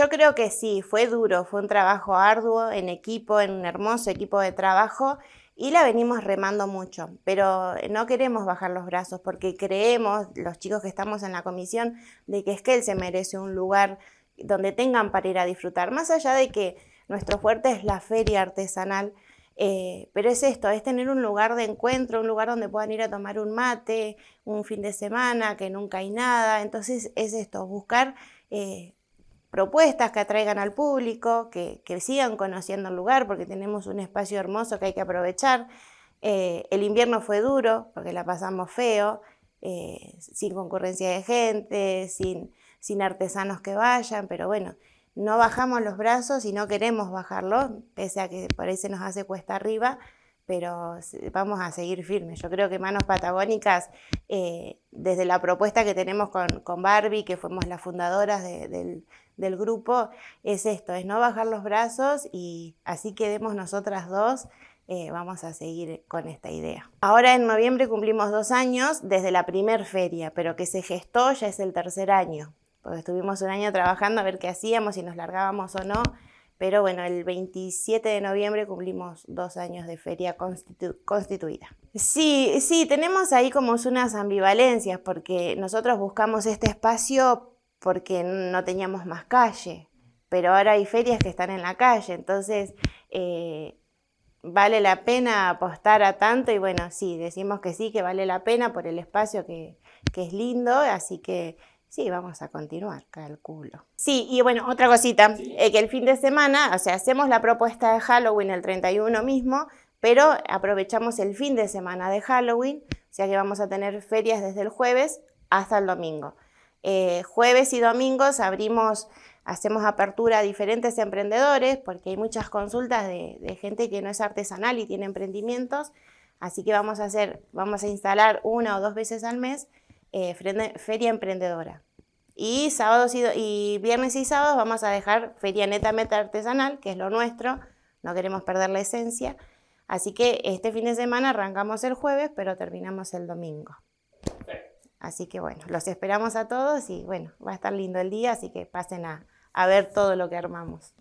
Yo creo que sí, fue duro, fue un trabajo arduo en equipo, en un hermoso equipo de trabajo y la venimos remando mucho, pero no queremos bajar los brazos porque creemos, los chicos que estamos en la comisión, de que es que él se merece un lugar donde tengan para ir a disfrutar, más allá de que nuestro fuerte es la feria artesanal. Eh, pero es esto, es tener un lugar de encuentro, un lugar donde puedan ir a tomar un mate, un fin de semana, que nunca hay nada. Entonces es esto, buscar eh, propuestas que atraigan al público, que, sigan conociendo el lugar, porque tenemos un espacio hermoso que hay que aprovechar. Eh, el invierno fue duro, porque la pasamos feo, eh, sin concurrencia de gente, sin, artesanos que vayan, pero bueno, no bajamos los brazos y no queremos bajarlos, pese a que parece ahí nos hace cuesta arriba, pero vamos a seguir firmes. Yo creo que Manos Patagónicas, eh, desde la propuesta que tenemos con, con Barbie, que fuimos las fundadoras del del grupo es esto, es no bajar los brazos y así quedemos nosotras dos. Eh, vamos a seguir con esta idea. Ahora en noviembre cumplimos dos años desde la primer feria, pero que se gestó ya es el tercer año, porque estuvimos un año trabajando a ver qué hacíamos, si nos largábamos o no, pero bueno, el 27 de noviembre cumplimos dos años de feria constituida. Sí, sí, tenemos ahí como unas ambivalencias, porque nosotros buscamos este espacio porque no teníamos más calle, pero ahora hay ferias que están en la calle, entonces eh, vale la pena apostar a tanto y bueno, sí, decimos que sí, que vale la pena por el espacio que, es lindo, así que Sí, vamos a continuar, calculo. Sí, y bueno, otra cosita, eh, que el fin de semana, o sea, hacemos la propuesta de Halloween el 31 mismo, pero aprovechamos el fin de semana de Halloween, o sea que vamos a tener ferias desde el jueves hasta el domingo. Eh, jueves y domingos abrimos, hacemos apertura a diferentes emprendedores porque hay muchas consultas de, gente que no es artesanal y tiene emprendimientos. Así que vamos a hacer, vamos a instalar una o dos veces al mes eh, feria emprendedora. Y sábados y, viernes y sábados vamos a dejar feria netamente artesanal, que es lo nuestro, no queremos perder la esencia. Así que este fin de semana arrancamos el jueves, pero terminamos el domingo. Así que bueno, los esperamos a todos y bueno, va a estar lindo el día, así que pasen a, a ver todo lo que armamos.